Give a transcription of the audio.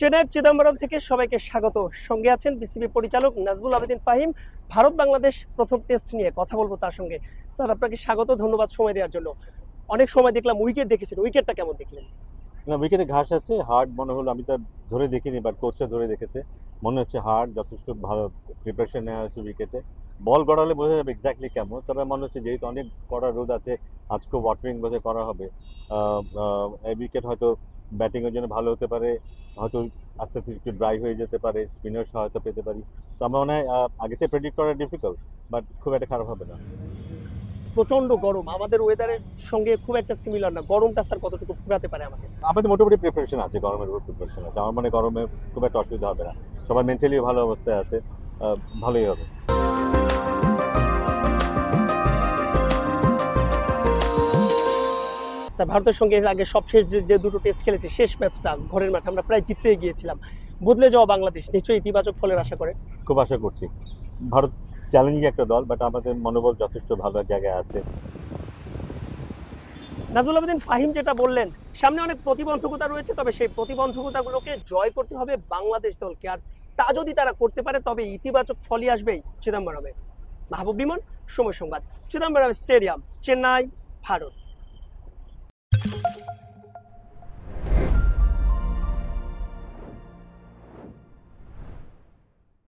চেন্নাই চিদম্বরম থেকে সবাইকে স্বাগত সঙ্গে আছেন বিসিবি পরিচালক নাজবুল আবেদিন ফাহিম ভারত বাংলাদেশ প্রথম টেস্ট নিয়ে কথা বলবো তার সঙ্গে স্যার আপনাকে স্বাগত ধন্যবাদ সময় দেওয়ার জন্য অনেক সময় দেখলাম উইকেট দেখেছেন উইকেটটা কেমন দেখলেন না উইকেটে ঘাস আছে হার্ড মনে হলো আমি তার ধরে দেখিনি বাট কোচটা ধরে দেখেছে মনে হচ্ছে হার্ড যথেষ্ট ভালো প্রিপারেশন নেওয়া হয়েছে উইকেটে বল গড়ালে বোঝা যাবে এক্স্যাক্টলি কেমন তবে মনে হচ্ছে যেহেতু অনেক কড়া রোদ আছে আজকে ওয়াটারিং বোধহয় করা হবে এই উইকেট হয়তো ব্যাটিংয়ের জন্য ভালো হতে পারে হয়তো আস্তে আস্তে একটু ড্রাই হয়ে যেতে পারে স্পিনের সহায়তা পেতে পারি তো আমার মনে হয় আগে থেকে প্রেডিক্ট করা ডিফিকাল্ট বাট খুব একটা খারাপ হবে না প্রচন্ড গরম আমাদের ওয়েদারের সঙ্গে খুব একটা সিমিলার না গরমটা স্যার কতটুকু ফুরাতে পারে আমাদের আমাদের মোটামুটি প্রিপারেশন আছে গরমের উপর প্রিপারেশন আছে আমার মনে গরমে খুব একটা অসুবিধা হবে না সবার মেন্টালিও ভালো অবস্থায় আছে ভালোই হবে স্যার আচ্ছা, ভারতের সঙ্গে এর আগে সবশেষ যে যে দুটো টেস্ট খেলেছে শেষ ম্যাচটা ঘরের মাঠে আমরা প্রায় জিততে গিয়েছিলাম বদলে যাওয়া বাংলাদেশ নিশ্চয়ই ইতিবাচক ফলের আশা করে খুব আশা করছি ভারত চ্যালেঞ্জিং একটা দল বাট আমাদের মনোবল যথেষ্ট ভালো জায়গায় আছে নাজুল আবেদিন ফাহিম যেটা বললেন সামনে অনেক প্রতিবন্ধকতা রয়েছে তবে সেই প্রতিবন্ধকতাগুলোকে জয় করতে হবে বাংলাদেশ দলকে আর তা যদি তারা করতে পারে তবে ইতিবাচক ফলই আসবেই চিদম্বরমে মাহবুব বিমন সময় সংবাদ চিদম্বরম স্টেডিয়াম চেন্নাই ভারত